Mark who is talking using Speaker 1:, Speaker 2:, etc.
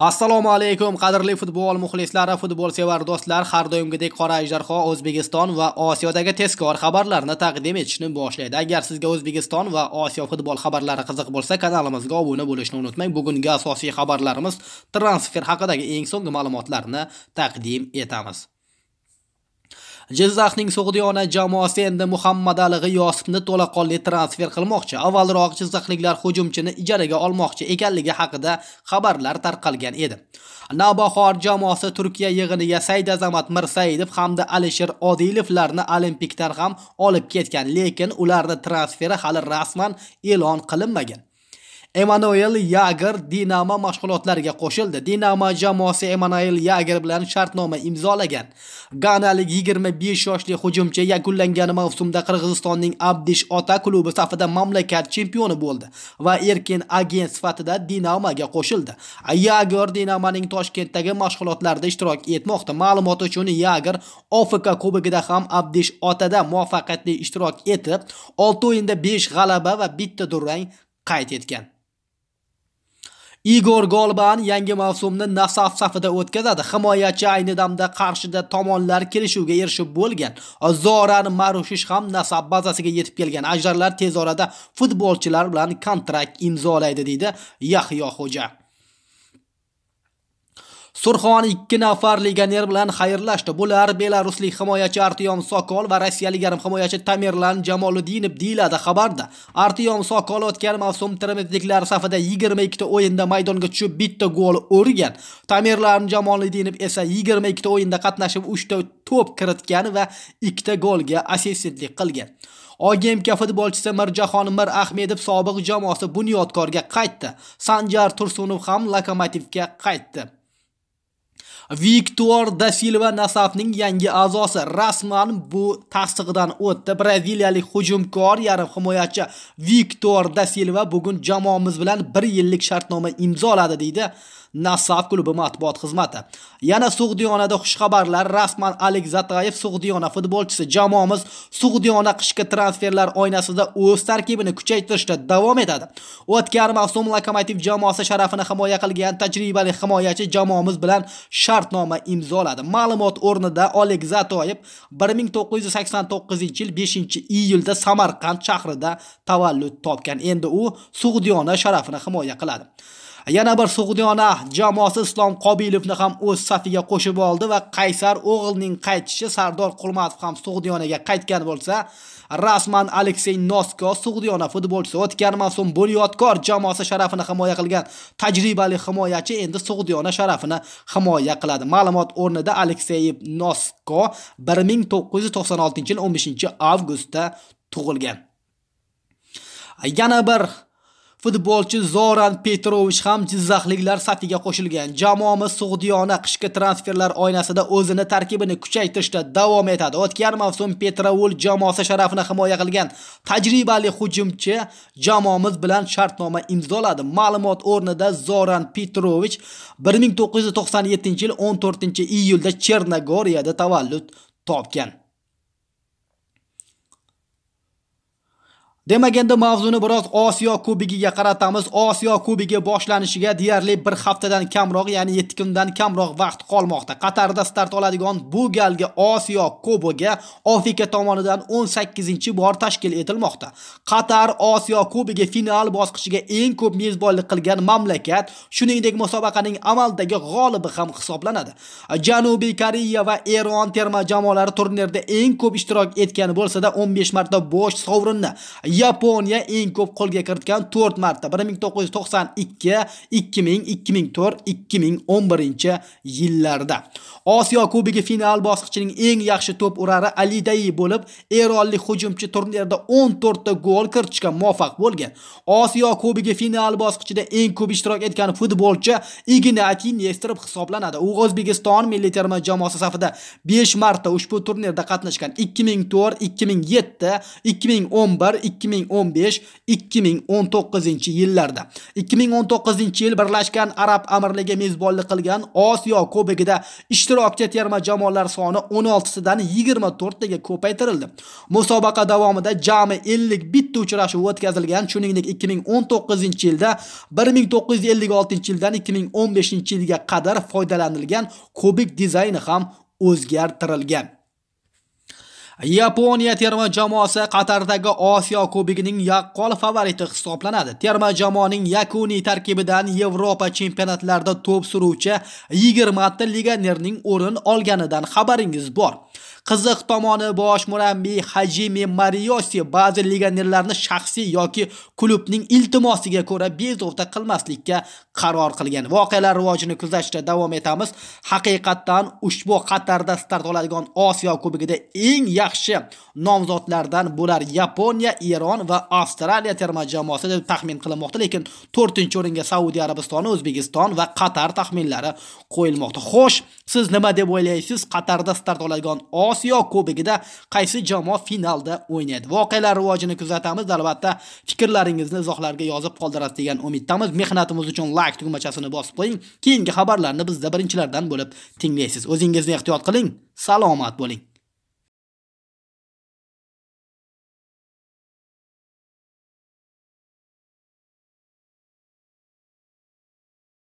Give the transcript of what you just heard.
Speaker 1: Assalomu alaykum qadrli futbol muxlislari, futbol sevar do'stlar. Har doimgidek Qora Ajdarho O'zbekiston va Osiyodagi tezkor xabarlarni taqdim etishni boshlaydi. Agar sizga O'zbekiston va Osiyo futbol xabarlari qiziq bo'lsa, kanalimizga obuna bo'lishni unutmang. Bugungi asosiy xabarlarimiz transfer haqidagi eng so'nggi ma'lumotlarni taqdim etamiz. Jizzaxning Sug'diyona jamoasi endi Muhammad Ali G'iyosovni to'laqonli transfer qilmoqchi. Avvalroq jizzaxliklar hujumchini ijaraga olmoqchi ekanligi haqida xabarlar tarqalgan edi. Navbahor jamoasi Turkiya yig'iniga Said Azamat Mirsaidov hamda Alisher Odilovlarni Olimpikdan ham olib ketgan, lekin ularni transferi hali rasman e'lon qilinmagan. Emanuel Yager Dinamo mashg'ulotlariga qo'shildi. Dinamo jamoasi Emanuel Yager bilan shartnoma imzolagan. Ganalik 25 yoshli hujumchi yakunlangan mavsumda Qirg'izistonning Abdish Ota klubi safida mamlakat chempioni bo'ldi va erkin agent sifatida Dinamoga qo'shildi. Yager Dinamoning Toshkentdagi mashg'ulotlarda ishtirok etmoqda. Ma'lumot uchun Yager OFK kubogida ham Abdish Otada muvaffaqiyatli ishtirok etib, 6 o'yinda 5 g'alaba va bitta durang qayd etgan. Igor Golban yangi mavsumni Nasaf safida o'tkazadi. Himoyachi ayni damda qarshida tomonlar kelishuvga erishib bo'lgan. Zoran Marushish ham Nasaf bazasiga yetib kelgan. Ajdarlar tez orada futbolchilar bilan kontrakt imzolaydi deydi Yahyo Xo'ja. Surxon ikki nafar legioner bilan xayrlashdi. Bular belaruslik himoyachi Artyom Sokol va rossiyalik yarim himoyachi Tamirlan Jamoludinov deyiladi xabarda. Artyom Sokol o'tgan mavsum termitliklar safida 22 ta o'yinda maydonga tushib, bitta gol o'rgan. Tamirlan Jamoludinov esa 22 ta o'yinda qatnashib, 3 ta to'p kiritgan va 2 ta golga assistentlik qilgan. OGMK futbolchisi Mirjahon Mir Ahmedov sobiq jamoasi Bunyodkorga qaytdi. Sanjar Tursunov ham Lokomotivga qaytdi. Viktor da Silva Nasafning yangi a'zosi rasman bu tasdiqdan o'tdi. Braziliyalik hujumkor yarim himoyachi Viktor da Silva bugun jamoamiz bilan 1 yillik shartnoma imzoladi deydi. Nasaf klubi matbuot xizmati. Yana Sug'diyonada xushxabarlar rasman Alek Zatayev Sug'diyona futbolchisi jamoamiz Sug'diyona qishki transferlar oynasida o'z tarkibini kuchaytirishda davom etadi. O'tgan mavsum Lokomotiv jamoasi sharafini himoya qilgan tajribali himoyachi jamoamiz bilan shartnoma imzoladi. Ma'lumot o'rnida Alek Zatayev 1989-yil 5-iyulda Samarqand shahrida tavallud topgan. Endi u Sug'diyona sharafini himoya qiladi. Yana bir Sug'diyona jamoasi Islom Qobilovni ham o'z safiga qo'shib oldi va Qaysar o'g'ilning qaytishi Sardor Qulmatov ham Sug'diyonaga qaytgan bo'lsa, rasman Aleksey Nosko Sug'diyona futbolchisi o'tgan mavsum Bunyodkor jamoasi sharafini himoya qilgan tajribali himoyachi endi Sug'diyona sharafini himoya qiladi. Ma'lumot o'rnida Aleksey Nosko 1996-yil 15 avgustda tug'ilgan. Yana bir Futbolchi Zoran Petrovich ham Jizzaxliklar safiga qo'shilgan. Jamoamiz Sug'diyona qishki transferlar oynasida o'zini tarkibini kuchaytirishda davom etadi. O'tgan mavsum Petrovul jamoasi sharafini himoya qilgan tajribali hujumchi jamoamiz bilan shartnoma imzoladi. Ma'lumot o'rnida Zoran Petrovich 1997-yil 14-iyulda Chernogoriyada tavallud topgan. Demak, endi mavzuni biroz Osiyo kubigiga qaratamiz. Osiyo kubigi boshlanishiga deyarli 1 haftadan kamroq, ya'ni 7 kundan kamroq vaqt qolmoqda. Qatarda start oladigan bu galgi Osiyo Kubogi Afrika tomonidan 18-bor tashkil etilmoqda. Qatar Osiyo kubigi final bosqichiga eng ko'p mezbonlik qilgan mamlakat, shuningdek musobaqaning amaldagi g'olibi ham hisoblanadi. Janubiy Koreya va Eron terma jamoalari turnirda eng ko'p ishtirok etgan bo'lsa-da, 15 marta bo'sh sovrinni Yaponiya eng ko'p qo'lga kiritgan 4 marta 1992, 2000, 2004, 2011 yillarda. Osiyo Kubogi final bosqichining eng yaxshi to'p urari Ali Dayi bo'lib, eronlik hujumchi turnirda 14 ta gol kiritishga muvaffaq bo'lgan. Osiyo Kubogi final bosqichida eng ko'p ishtirok etgan futbolchi Ignatiy Nesterov hisoblanadi. U O'zbekiston milliy terma jamoasi safida 5 marta ushbu turnirda qatnashgan. 2004, 2007, 2011, 2012 2015-2019 yillarda 2019 yil Birlashgan Arab Amirligi mezbonlik qilgan Osiyo Kubogida ishtirokchi terma jamoalar soni 16sidan 24 taga ko'paytirildi. Musobaqa davomida jami 51 uchrashuv o'tkazilgan, shuningdek 2019-yilda 1956-yildan 2015-yilga qadar foydalanilgan kubik dizayni ham o'zgartirilgan. Yaponiya terma jamoasi Qatardagi Osiyo Kubigining yaqqol favoriti hisoblanadi. Terma jamoaning yakuniy tarkibidan Yevropa chempionatlarida to'p suruvchi 20 ta legionerning o'rin olganidan xabaringiz bor. Qiziq tomoni bosh murabbiy Hajime Mariyosi ba'zi legionerlarni shaxsiy yoki klubning iltimosiga ko'ra bezovta qilmaslikka qaror qilgan. Voqealar rivojini kuzatishda davom etamiz. Haqiqatan ushbu Qatarda start oladigan Osiyo Kubigida eng yaxshi yaxshi nomzodlardan bular Yaponiya, Eron va Avstraliya terma jamoasi deb taxmin qilinmoqda, lekin 4-o'ringa Saudiya Arabistoni, O'zbekiston va Qatar taxminlari qo'yilmoqda. Xo'sh, siz nima deb o'ylaysiz? Qatarda start oladigan Osiyo Kubogida qaysi jamoa finalda o'ynaydi? Voqealar rivojini kuzatamiz, albatta fikrlaringizni izohlarga yozib qoldirasiz degan umiddamiz. Mehnatimiz uchun like tugmachasini bosib qo'ying. Keyingi xabarlarni bizda birinchilardan bo'lib tinglaysiz. O'zingizni ehtiyot qiling, salomat bo'ling.